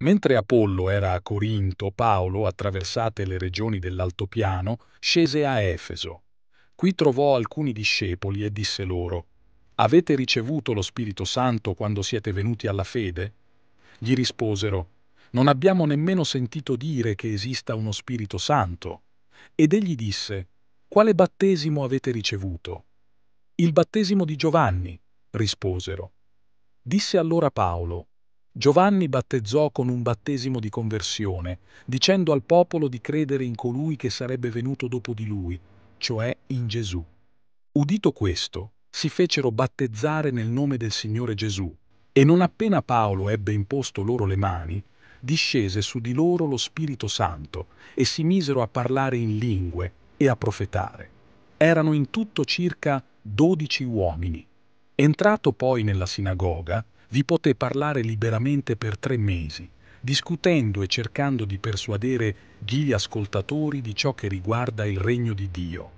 Mentre Apollo era a Corinto, Paolo, attraversate le regioni dell'Altopiano, scese a Efeso. Qui trovò alcuni discepoli e disse loro, Avete ricevuto lo Spirito Santo quando siete venuti alla fede? Gli risposero, Non abbiamo nemmeno sentito dire che esista uno Spirito Santo. Ed egli disse, Quale battesimo avete ricevuto? Il battesimo di Giovanni, risposero. Disse allora Paolo, Giovanni battezzò con un battesimo di conversione, dicendo al popolo di credere in colui che sarebbe venuto dopo di lui, cioè in Gesù. Udito questo, si fecero battezzare nel nome del Signore Gesù, e non appena Paolo ebbe imposto loro le mani, discese su di loro lo Spirito Santo, e si misero a parlare in lingue e a profetare. Erano in tutto circa dodici uomini. Entrato poi nella sinagoga, vi poté parlare liberamente per tre mesi, discutendo e cercando di persuadere gli ascoltatori di ciò che riguarda il regno di Dio.